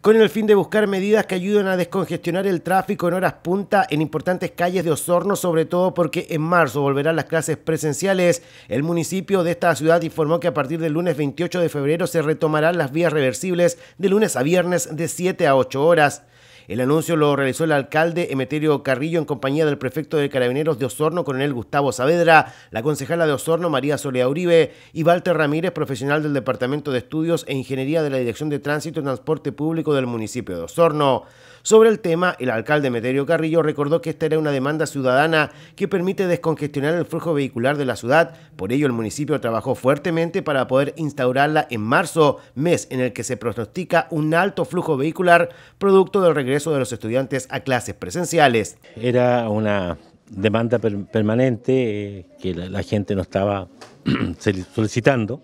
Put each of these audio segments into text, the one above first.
con el fin de buscar medidas que ayuden a descongestionar el tráfico en horas punta en importantes calles de Osorno, sobre todo porque en marzo volverán las clases presenciales. El municipio de esta ciudad informó que a partir del lunes 28 de febrero se retomarán las vías reversibles de lunes a viernes de 7 a 8 horas. El anuncio lo realizó el alcalde Emeterio Carrillo en compañía del prefecto de Carabineros de Osorno, coronel Gustavo Saavedra, la concejala de Osorno, María Solea Uribe, y Walter Ramírez, profesional del Departamento de Estudios e Ingeniería de la Dirección de Tránsito y Transporte Público del municipio de Osorno. Sobre el tema, el alcalde Meterio Carrillo recordó que esta era una demanda ciudadana que permite descongestionar el flujo vehicular de la ciudad. Por ello, el municipio trabajó fuertemente para poder instaurarla en marzo, mes en el que se pronostica un alto flujo vehicular producto del regreso de los estudiantes a clases presenciales. Era una demanda permanente eh, que la, la gente no estaba solicitando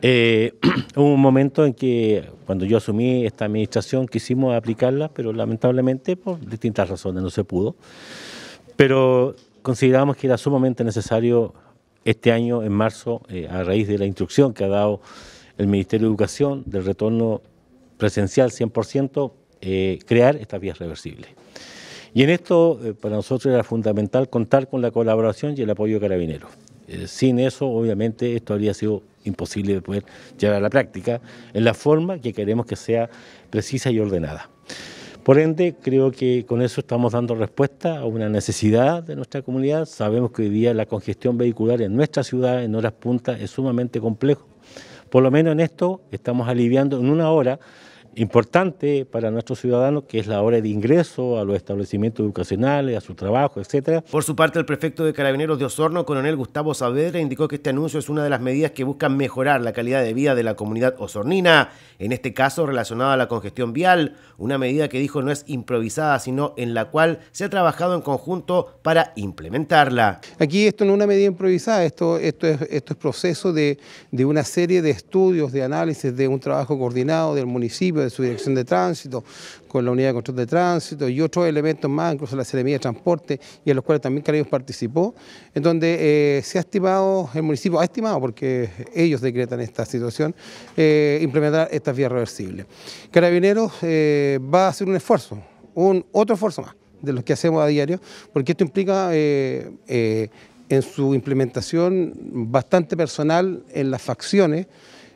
eh, hubo un momento en que cuando yo asumí esta administración quisimos aplicarla, pero lamentablemente por distintas razones no se pudo. Pero consideramos que era sumamente necesario este año, en marzo, eh, a raíz de la instrucción que ha dado el Ministerio de Educación del retorno presencial 100%, eh, crear estas vías reversibles. Y en esto, para nosotros era fundamental contar con la colaboración y el apoyo de carabineros. Eh, sin eso, obviamente, esto habría sido imposible de poder llevar a la práctica en la forma que queremos que sea precisa y ordenada. Por ende, creo que con eso estamos dando respuesta a una necesidad de nuestra comunidad. Sabemos que hoy día la congestión vehicular en nuestra ciudad en horas puntas es sumamente complejo. Por lo menos en esto estamos aliviando en una hora importante para nuestros ciudadanos, que es la hora de ingreso a los establecimientos educacionales, a su trabajo, etcétera. Por su parte, el prefecto de Carabineros de Osorno, coronel Gustavo Saavedra, indicó que este anuncio es una de las medidas que buscan mejorar la calidad de vida de la comunidad osornina, en este caso relacionada a la congestión vial, una medida que dijo no es improvisada, sino en la cual se ha trabajado en conjunto para implementarla. Aquí esto no es una medida improvisada, esto, es, proceso de, de una serie de estudios, de análisis, de un trabajo coordinado del municipio, su dirección de tránsito, con la unidad de control de tránsito y otros elementos más, incluso la Seremía de Transporte, y en los cuales también Carabineros participó, en donde eh, se ha estimado, el municipio ha estimado, porque ellos decretan esta situación, eh, implementar estas vías reversibles. Carabineros eh, va a hacer un esfuerzo, un otro esfuerzo más de los que hacemos a diario, porque esto implica en su implementación bastante personal en las facciones,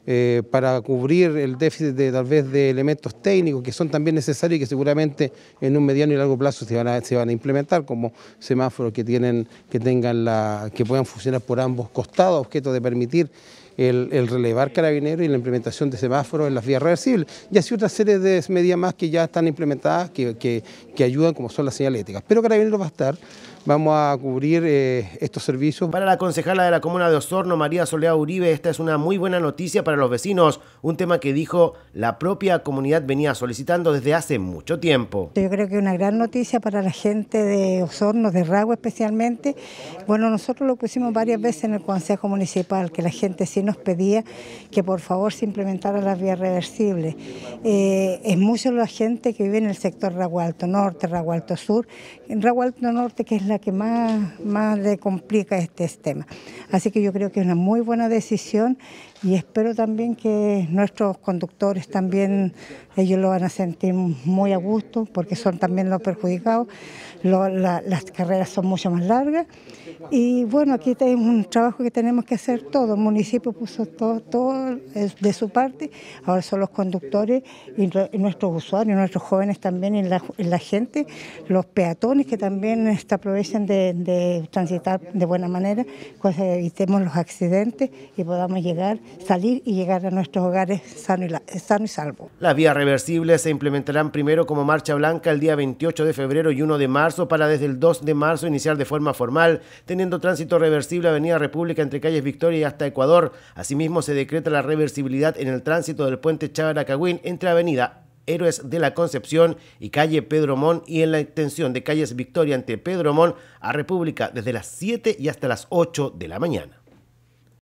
eh, para cubrir el déficit de tal vez de elementos técnicos que son también necesarios y que seguramente en un mediano y largo plazo se van a, se van a implementar como semáforos que tienen que tengan la que puedan funcionar por ambos costados, objeto de permitir el, relevar carabineros y la implementación de semáforos en las vías reversibles. Y así otra serie de medidas más que ya están implementadas, que, ayudan, como son las señaléticas. Pero carabineros va a estar vamos a cubrir eh, estos servicios. Para la concejala de la comuna de Osorno, María Soledad Uribe, esta es una muy buena noticia para los vecinos, un tema que dijo la propia comunidad venía solicitando desde hace mucho tiempo. Yo creo que una gran noticia para la gente de Osorno, de ragua especialmente. Bueno, nosotros lo pusimos varias veces en el Consejo Municipal, que la gente sí nos pedía que por favor se implementara las vías reversibles. Eh, es mucho la gente que vive en el sector Ragualto Alto Norte, Ragualto Alto Sur, en Rago Alto Norte que es la la que más, más le complica este, este tema. Así que yo creo que es una muy buena decisión y espero también que nuestros conductores también, ellos lo van a sentir muy a gusto porque son también los perjudicados, las carreras son mucho más largas y bueno, aquí tenemos un trabajo que tenemos que hacer todo, el municipio puso todo, de su parte, ahora son los conductores y, nuestros usuarios, nuestros jóvenes también y la, gente, los peatones que también se aprovechen de, de transitar de buena manera, pues eh, evitemos los accidentes y podamos llegar salir y llegar a nuestros hogares sano y, salvo. Las vías reversibles se implementarán primero como marcha blanca el día 28 de febrero y 1 de marzo para desde el 2 de marzo iniciar de forma formal, teniendo tránsito reversible Avenida República entre calles Victoria y hasta Ecuador. Asimismo, se decreta la reversibilidad en el tránsito del puente Chabaracagüín entre Avenida Héroes de la Concepción y calle Pedro Mon y en la extensión de calles Victoria ante Pedro Mon a República desde las 7 y hasta las 8 de la mañana.